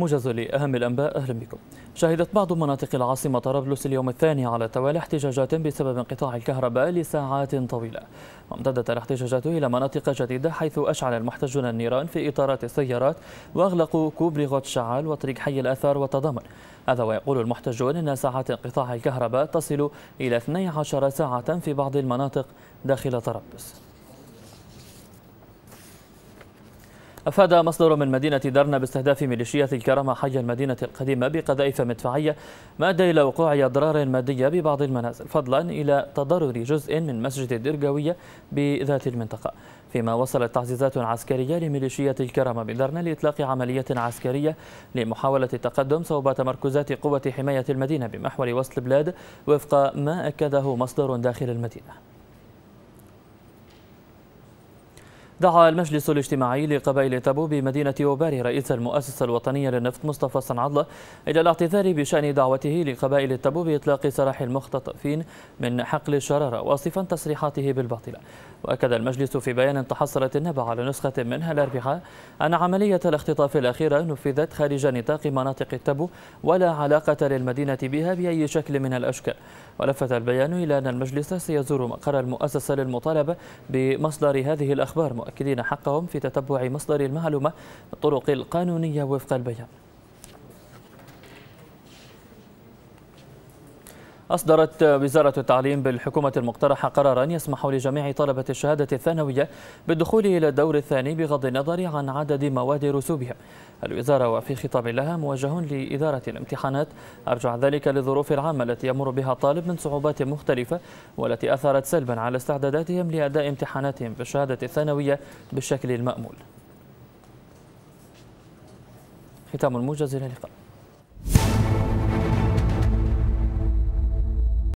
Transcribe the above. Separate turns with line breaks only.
موجز لأهم الأنباء أهلا بكم شهدت بعض مناطق العاصمة طرابلس اليوم الثاني على التوالي احتجاجات بسبب انقطاع الكهرباء لساعات طويلة وامتدت الاحتجاجات إلى مناطق جديدة حيث أشعل المحتجون النيران في إطارات السيارات وأغلقوا كوبري غوت شعال وطريق حي الأثار والتضامن هذا ويقول المحتجون أن ساعات انقطاع الكهرباء تصل إلى 12 ساعة في بعض المناطق داخل طرابلس أفاد مصدر من مدينة درنا باستهداف ميليشيات الكرامة حي المدينة القديمة بقذائف مدفعية ما أدى إلى وقوع أضرار مادية ببعض المنازل فضلا إلى تضرر جزء من مسجد الدرقاوية بذات المنطقة فيما وصلت تعزيزات عسكرية لميليشيات الكرامة بدرنا لإطلاق عملية عسكرية لمحاولة التقدم صوب تمركزات قوة حماية المدينة بمحور وسط البلاد وفق ما أكده مصدر داخل المدينة دعا المجلس الاجتماعي لقبائل تابو بمدينة وباري رئيس المؤسسة الوطنية للنفط مصطفى صنعضلة إلى الاعتذار بشأن دعوته لقبائل تابو بإطلاق سراح المختطفين من حقل الشرارة واصفا تصريحاته بالباطلة وأكد المجلس في بيان تحصلت النبع على نسخة منها الأربعاء أن عملية الاختطاف الأخيرة نفذت خارج نطاق مناطق التبو ولا علاقة للمدينة بها بأي شكل من الأشكال ولفت البيان إلى أن المجلس سيزور مقر المؤسسة للمطالبة بمصدر هذه الأخبار مؤكدين حقهم في تتبع مصدر المعلومة بالطرق القانونية وفق البيان أصدرت وزارة التعليم بالحكومة المقترحة قرارا يسمح لجميع طلبة الشهادة الثانوية بالدخول إلى الدور الثاني بغض النظر عن عدد مواد رسوبهم الوزارة وفي خطاب لها موجه لإدارة الامتحانات أرجع ذلك للظروف العامة التي يمر بها الطالب من صعوبات مختلفة والتي أثرت سلبا على استعداداتهم لأداء امتحاناتهم بالشهادة الثانوية بالشكل المأمول ختام الموجز إلى اللقاء